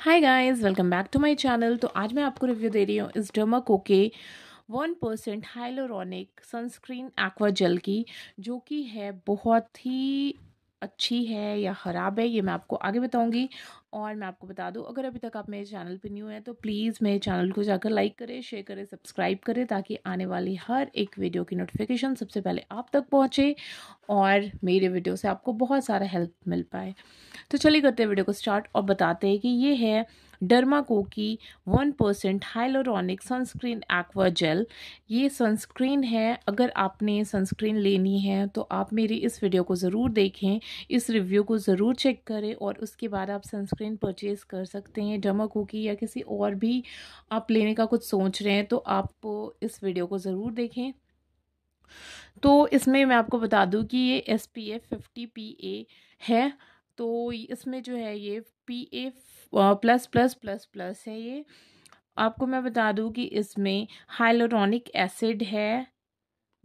hi guys welcome back to my channel तो आज मैं आपको रिव्यू दे रही हूँ इस डर्माको के one percent hyaluronic sunscreen aqua gel की जो कि है बहुत ही अच्छी है या ख़राब है ये मैं आपको आगे बताऊंगी और मैं आपको बता दूं अगर अभी तक आप मेरे चैनल पे न्यू हैं तो प्लीज़ मेरे चैनल को जाकर लाइक करें शेयर करें सब्सक्राइब करें ताकि आने वाली हर एक वीडियो की नोटिफिकेशन सबसे पहले आप तक पहुँचे और मेरे वीडियो से आपको बहुत सारा हेल्प मिल पाए तो चलिए करते हैं वीडियो को स्टार्ट और बताते हैं कि ये है डर्माको की one percent hyaluronic sunscreen aqua gel ये सनस्क्रीन है अगर आपने सनस्क्रीन लेनी है तो आप मेरी इस वीडियो को ज़रूर देखें इस रिव्यू को ज़रूर चेक करें और उसके बाद आप सनस्क्रीन परचेज़ कर सकते हैं डर्माको की या किसी और भी आप लेने का कुछ सोच रहे हैं तो आप इस वीडियो को ज़रूर देखें तो इसमें मैं आपको बता दूं कि ये S P F fifty P A है तो इसमें जो है ये P A plus plus plus plus है ये आपको मैं बता दूं कि इसमें हाइलोरॉनिक एसिड है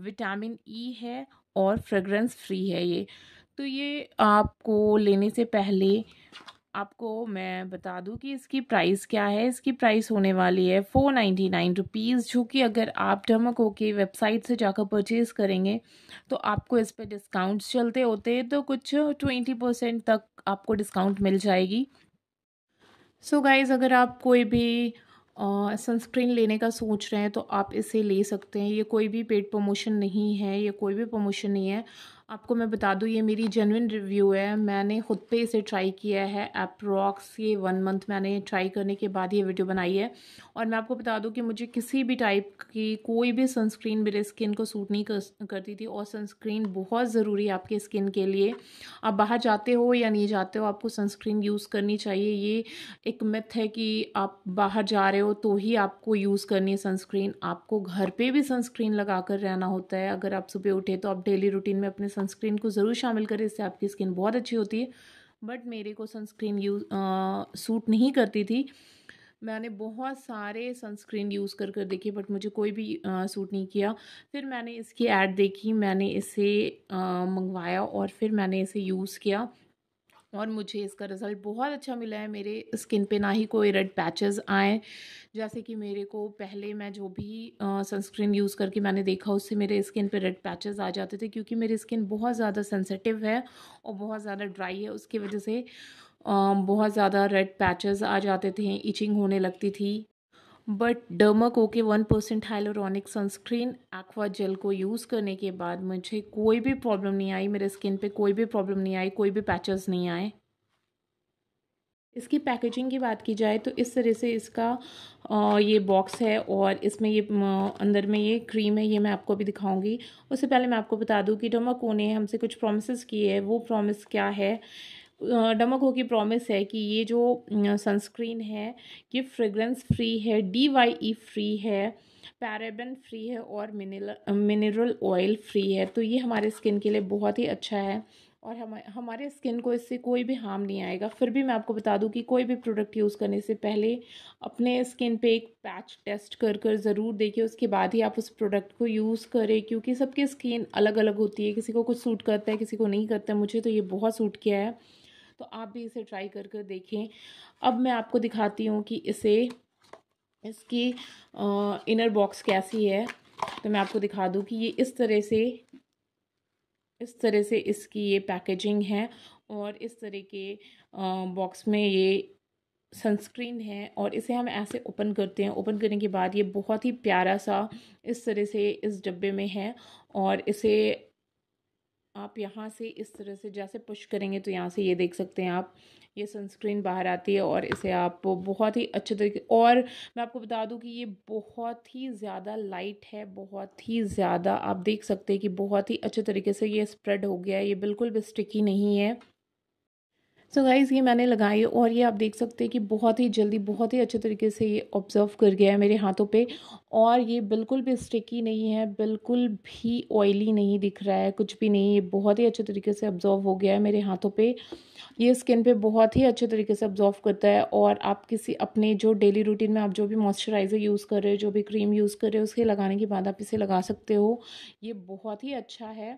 विटामिन ई e है और फ्रेगरेंस फ्री है ये तो ये आपको लेने से पहले आपको मैं बता दूं कि इसकी प्राइस क्या है इसकी प्राइस होने वाली है फ़ोर नाइन्टी नाइन रुपीज़ जो कि अगर आप डमको की वेबसाइट से जाकर परचेज करेंगे तो आपको इस पर डिस्काउंट्स चलते होते हैं तो कुछ ट्वेंटी परसेंट तक आपको डिस्काउंट मिल जाएगी सो so गाइज़ अगर आप कोई भी सनस्क्रीन uh, लेने का सोच रहे हैं तो आप इसे ले सकते हैं ये कोई भी पेड प्रमोशन नहीं है ये कोई भी प्रमोशन नहीं है आपको मैं बता दूँ ये मेरी जेनविन रिव्यू है मैंने ख़ुद पे इसे ट्राई किया है अप्रॉक्स ये वन मंथ मैंने ट्राई करने के बाद ये वीडियो बनाई है और मैं आपको बता दूँ कि मुझे किसी भी टाइप की कोई भी सनस्क्रीन मेरे स्किन को सूट नहीं कर, करती थी और सनस्क्रीन बहुत ज़रूरी है आपके स्किन के लिए आप बाहर जाते हो या नहीं जाते हो आपको सनस्क्रीन यूज़ करनी चाहिए ये एक मिथ है कि आप बाहर जा रहे हो तो ही आपको यूज़ करनी है सनस्क्रीन आपको घर पर भी सनस्क्रीन लगा कर रहना होता है अगर आप सुबह उठे तो आप डेली रूटीन में अपने सनस्क्रीन को ज़रूर शामिल करें इससे आपकी स्किन बहुत अच्छी होती है बट मेरे को सनस्क्रीन यूज सूट नहीं करती थी मैंने बहुत सारे सनस्क्रीन यूज़ कर कर देखे बट मुझे कोई भी आ, सूट नहीं किया फिर मैंने इसकी ऐड देखी मैंने इसे मंगवाया और फिर मैंने इसे यूज़ किया और मुझे इसका रिज़ल्ट बहुत अच्छा मिला है मेरे स्किन पे ना ही कोई रेड पैचेस आए जैसे कि मेरे को पहले मैं जो भी सनस्क्रीन यूज़ करके मैंने देखा उससे मेरे स्किन पे रेड पैचेस आ जाते थे क्योंकि मेरी स्किन बहुत ज़्यादा सेंसिटिव है और बहुत ज़्यादा ड्राई है उसकी वजह से बहुत ज़्यादा रेड पैचेस आ जाते थे इचिंग होने लगती थी बट डर्मा के one percent hyaluronic sunscreen aqua gel को यूज़ करने के बाद मुझे कोई भी प्रॉब्लम नहीं आई मेरे स्किन पे कोई भी प्रॉब्लम नहीं आई कोई भी पैचेस नहीं आए इसकी पैकेजिंग की बात की जाए तो इस तरह से इसका आ, ये बॉक्स है और इसमें ये अंदर में ये क्रीम है ये मैं आपको अभी दिखाऊंगी उससे पहले मैं आपको बता दूं कि डोमा कोने हमसे कुछ प्रोमिस किए हैं वो प्रोमिस क्या है डमक हो की प्रॉमिस है कि ये जो सनस्क्रीन है ये फ्रेगरेंस फ्री है डी वाई ई फ्री है पैराबन फ्री है और मिनरल ऑयल फ्री है तो ये हमारे स्किन के लिए बहुत ही अच्छा है और हम हमारे स्किन को इससे कोई भी हार्म नहीं आएगा फिर भी मैं आपको बता दूं कि कोई भी प्रोडक्ट यूज़ करने से पहले अपने स्किन पे एक पैच टेस्ट कर कर ज़रूर देखिए उसके बाद ही आप उस प्रोडक्ट को यूज़ करें क्योंकि सबकी स्किन अलग अलग होती है किसी को कुछ सूट करता है किसी को नहीं करता है मुझे तो ये बहुत सूट किया है तो आप भी इसे ट्राई कर कर देखें अब मैं आपको दिखाती हूँ कि इसे इसकी इनर बॉक्स कैसी है तो मैं आपको दिखा दूँ कि ये इस तरह से इस तरह से इसकी ये पैकेजिंग है और इस तरह के बॉक्स में ये सनस्क्रीन है और इसे हम ऐसे ओपन करते हैं ओपन करने के बाद ये बहुत ही प्यारा सा इस तरह से इस डब्बे में है और इसे आप यहाँ से इस तरह से जैसे पुश करेंगे तो यहाँ से ये देख सकते हैं आप ये सनस्क्रीन बाहर आती है और इसे आप बहुत ही अच्छे तरीके और मैं आपको बता दूं कि ये बहुत ही ज़्यादा लाइट है बहुत ही ज़्यादा आप देख सकते हैं कि बहुत ही अच्छे तरीके से ये स्प्रेड हो गया है ये बिल्कुल भी स्टिकी नहीं है सो so गाइज़ ये मैंने लगाई और ये आप देख सकते हैं कि बहुत ही जल्दी बहुत ही अच्छे तरीके से ये ऑब्ज़र्व कर गया है मेरे हाथों पे और ये बिल्कुल भी स्टिकी नहीं है बिल्कुल भी ऑयली नहीं दिख रहा है कुछ भी नहीं ये बहुत ही अच्छे तरीके से अब्जॉर्व हो गया है मेरे हाथों पे ये स्किन पे बहुत ही अच्छे तरीके से अब्जॉर्व करता है और आप किसी अपने जो डेली रूटीन में आप जो भी मॉइस्चराइज़र यूज़ कर रहे हो जो भी क्रीम यूज़ कर रहे हो उसके लगाने के बाद आप इसे लगा सकते हो ये बहुत ही अच्छा है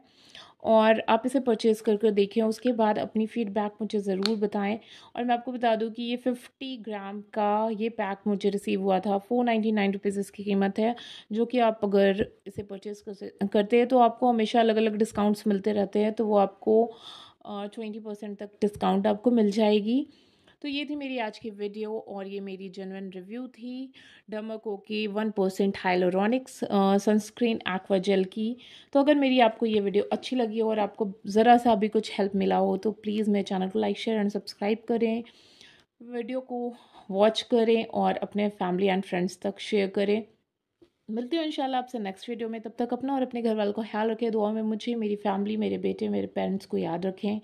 और आप इसे परचेज़ कर कर देखें उसके बाद अपनी फीडबैक मुझे ज़रूर बताएं और मैं आपको बता दूँ कि ये फिफ्टी ग्राम का ये पैक मुझे रिसीव हुआ था फोर नाइन्टी नाइन रुपीज़ इसकी कीमत कीमत है जो कि आप अगर इसे परचेज़ करते हैं तो आपको हमेशा अलग अलग डिस्काउंट्स मिलते रहते हैं तो वो आपको ट्वेंटी परसेंट तक डिस्काउंट आपको मिल जाएगी तो ये थी मेरी आज की वीडियो और ये मेरी जेनवन रिव्यू थी डमको की one percent hyaluronics sunscreen aqua gel की तो अगर मेरी आपको ये वीडियो अच्छी लगी हो और आपको ज़रा सा भी कुछ हेल्प मिला हो तो प्लीज़ मेरे चैनल को लाइक शेयर एंड सब्सक्राइब करें वीडियो को वॉच करें और अपने फैमिली एंड फ्रेंड्स तक शेयर करें मिलती हूँ इंशाल्लाह आपसे नेक्स्ट वीडियो में तब तक अपना और अपने घर वालों का ख्याल रखें दुआ में मुझे मेरी फैमिली मेरे बेटे मेरे पेरेंट्स को याद रखें